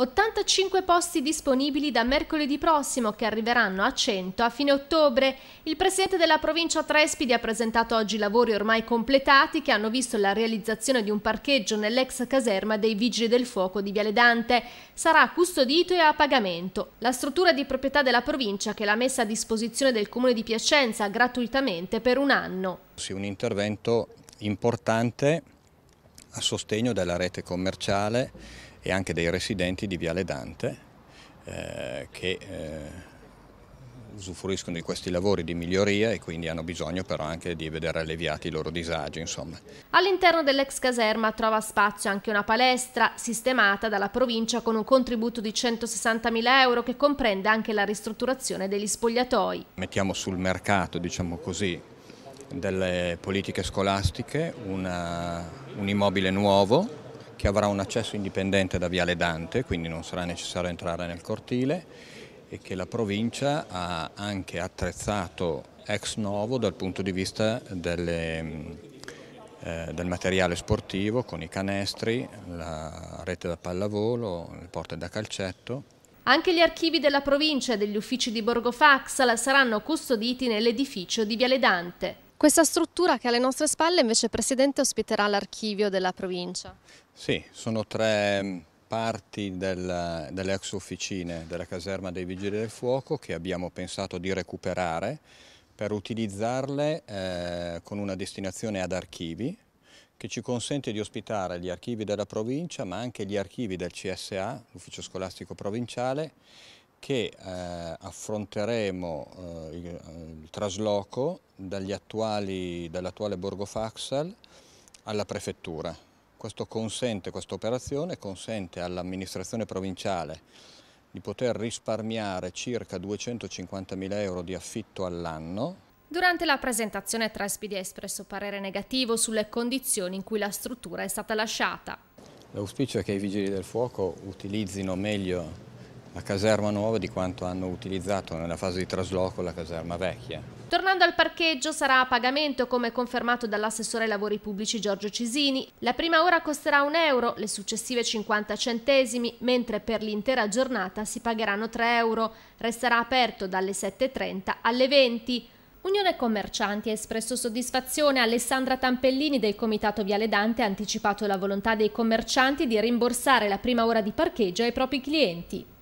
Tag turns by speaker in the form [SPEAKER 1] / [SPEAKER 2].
[SPEAKER 1] 85 posti disponibili da mercoledì prossimo che arriveranno a 100 a fine ottobre. Il presidente della provincia Trespidi ha presentato oggi lavori ormai completati che hanno visto la realizzazione di un parcheggio nell'ex caserma dei Vigili del Fuoco di Viale Dante. Sarà custodito e a pagamento. La struttura di proprietà della provincia che l'ha messa a disposizione del comune di Piacenza gratuitamente per un anno.
[SPEAKER 2] Sì, un intervento importante a sostegno della rete commerciale e anche dei residenti di Viale Dante eh, che eh, usufruiscono di questi lavori di miglioria e quindi hanno bisogno però anche di vedere alleviati i loro disagi.
[SPEAKER 1] All'interno dell'ex caserma trova spazio anche una palestra sistemata dalla provincia con un contributo di 160.000 euro che comprende anche la ristrutturazione degli spogliatoi.
[SPEAKER 2] Mettiamo sul mercato, diciamo così, delle politiche scolastiche una, un immobile nuovo che avrà un accesso indipendente da Viale Dante, quindi non sarà necessario entrare nel cortile e che la provincia ha anche attrezzato ex novo dal punto di vista delle, eh, del materiale sportivo con i canestri, la rete da pallavolo, le porte da calcetto.
[SPEAKER 1] Anche gli archivi della provincia e degli uffici di Borgo Faxala saranno custoditi nell'edificio di Viale Dante. Questa struttura che alle nostre spalle invece Presidente ospiterà l'archivio della provincia.
[SPEAKER 2] Sì, sono tre mm, parti del, delle ex officine della caserma dei Vigili del Fuoco che abbiamo pensato di recuperare per utilizzarle eh, con una destinazione ad archivi che ci consente di ospitare gli archivi della provincia ma anche gli archivi del CSA, l'Ufficio Scolastico Provinciale, che eh, affronteremo eh, il, eh, il trasloco dall'attuale Borgo Faxal alla prefettura. Questo consente, questa operazione consente all'amministrazione provinciale di poter risparmiare circa 250.000 euro di affitto all'anno
[SPEAKER 1] Durante la presentazione Trespidi ha espresso parere negativo sulle condizioni in cui la struttura è stata lasciata.
[SPEAKER 2] L'auspicio è che i vigili del fuoco utilizzino meglio la caserma nuova di quanto hanno utilizzato nella fase di trasloco la caserma vecchia.
[SPEAKER 1] Tornando al parcheggio sarà a pagamento come confermato dall'assessore ai lavori pubblici Giorgio Cisini. La prima ora costerà un euro, le successive 50 centesimi, mentre per l'intera giornata si pagheranno 3 euro. Resterà aperto dalle 7.30 alle 20. Unione Commercianti ha espresso soddisfazione. Alessandra Tampellini del Comitato Viale Dante ha anticipato la volontà dei commercianti di rimborsare la prima ora di parcheggio ai propri clienti.